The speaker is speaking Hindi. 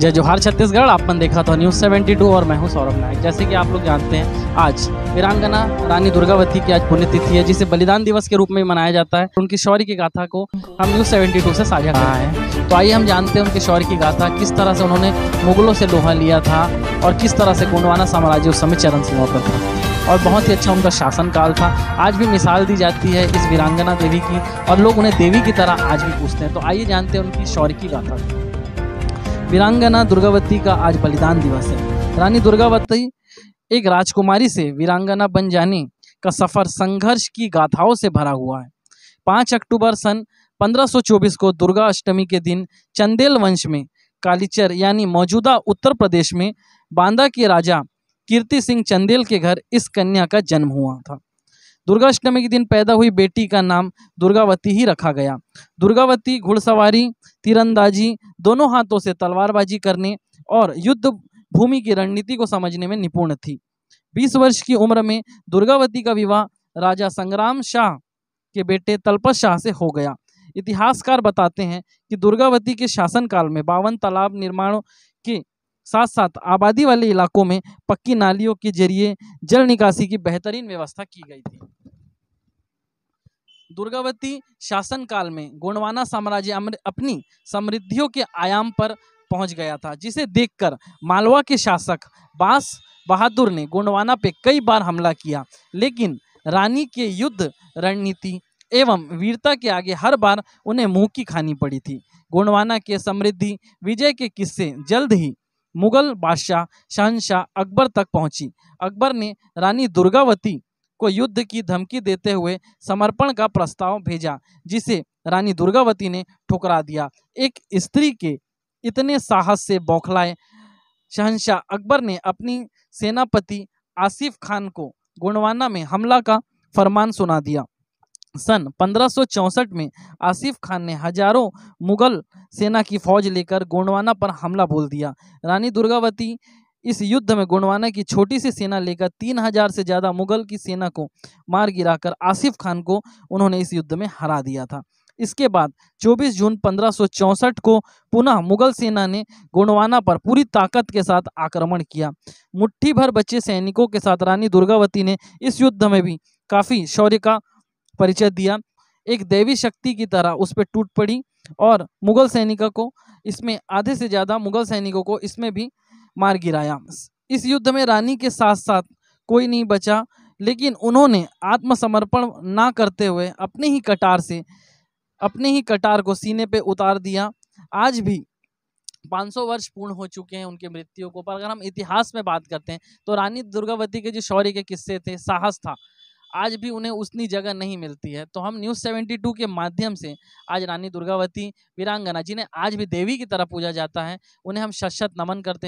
जय जोहार छत्तीसगढ़ आप देखा था न्यूज़ सेवेंटी टू और मैं हूँ सौरभ नायक जैसे कि आप लोग जानते हैं आज वीरांगना रानी दुर्गावती की आज पुण्यतिथि है जिसे बलिदान दिवस के रूप में मनाया जाता है उनकी शौर्य की गाथा को हम न्यूज़ सेवेंटी टू से साझा कर रहे हैं तो आइए हम जानते हैं उनके शौर्य की गाथा किस तरह से उन्होंने मुगलों से लोहा लिया था और किस तरह से कुंडवाना साम्राज्य उस समय चरण सिंह पर था और बहुत ही अच्छा उनका शासन काल था आज भी मिसाल दी जाती है इस वीरांगना देवी की और लोग उन्हें देवी की तरह आज भी पूछते हैं तो आइए जानते हैं उनकी शौर्य की गाथा वीरांगना दुर्गावती का आज बलिदान दिवस है रानी दुर्गावती एक राजकुमारी से वीरांगना बन जाने का सफर संघर्ष की गाथाओं से भरा हुआ है पाँच अक्टूबर सन 1524 को दुर्गा अष्टमी के दिन चंदेल वंश में कालीचर यानी मौजूदा उत्तर प्रदेश में बांदा के राजा कीर्ति सिंह चंदेल के घर इस कन्या का जन्म हुआ था दुर्गाष्टमी के दिन पैदा हुई बेटी का नाम दुर्गावती ही रखा गया दुर्गावती घुड़सवारी तीरंदाजी दोनों हाथों से तलवारबाजी करने और युद्ध भूमि की रणनीति को समझने में निपुण थी बीस वर्ष की उम्र में दुर्गावती का विवाह राजा संग्राम शाह के बेटे तलपत शाह से हो गया इतिहासकार बताते हैं कि दुर्गावती के शासनकाल में बावन तालाब निर्माणों के साथ साथ आबादी वाले इलाकों में पक्की नालियों के जरिए जल निकासी की बेहतरीन व्यवस्था की गई थी दुर्गावती शासनकाल में गोंडवाना साम्राज्य अपनी समृद्धियों के आयाम पर पहुंच गया था जिसे देखकर मालवा के शासक बास बहादुर ने गोंडवाना पे कई बार हमला किया लेकिन रानी के युद्ध रणनीति एवं वीरता के आगे हर बार उन्हें मुंह की खानी पड़ी थी गोंडवाना के समृद्धि विजय के किस्से जल्द ही मुगल बादशाह शहनशाह अकबर तक पहुंची अकबर ने रानी दुर्गावती को युद्ध की धमकी देते हुए समर्पण का प्रस्ताव भेजा जिसे रानी दुर्गावती ने ठुकरा दिया एक स्त्री के इतने साहस से बौखलाए शहनशाह अकबर ने अपनी सेनापति आसिफ खान को गुणवाना में हमला का फरमान सुना दिया सन 1564 में आसिफ खान ने हजारों मुगल सेना की फौज लेकर गोंडवाना पर हमला बोल दिया रानी दुर्गावती इस युद्ध में गुणवाना की छोटी सी सेना लेकर तीन हजार से ज्यादा मुगल की सेना को मार गिराकर आसिफ खान को उन्होंने इस युद्ध में हरा दिया था इसके बाद 24 जून 1564 को पुनः मुगल सेना ने गुणवाना पर पूरी ताकत के साथ आक्रमण किया मुट्ठी भर बच्चे सैनिकों के साथ रानी दुर्गावती ने इस युद्ध में भी काफ़ी शौर्य का परिचय दिया एक दैवी शक्ति की तरह उस पर टूट पड़ी और मुगल सैनिकों को इसमें आधे से ज़्यादा मुगल सैनिकों को इसमें भी मार गिराया इस युद्ध में रानी के साथ साथ कोई नहीं बचा लेकिन उन्होंने आत्मसमर्पण ना करते हुए अपने ही कटार से अपने ही कटार को सीने पे उतार दिया आज भी 500 वर्ष पूर्ण हो चुके हैं उनके मृत्यु को पर अगर हम इतिहास में बात करते हैं तो रानी दुर्गावती के जो शौर्य के किस्से थे साहस था आज भी उन्हें उतनी जगह नहीं मिलती है तो हम न्यूज़ सेवेंटी के माध्यम से आज रानी दुर्गावती वीरांगना जिन्हें आज भी देवी की तरह पूजा जाता है उन्हें हम शशत नमन करते हैं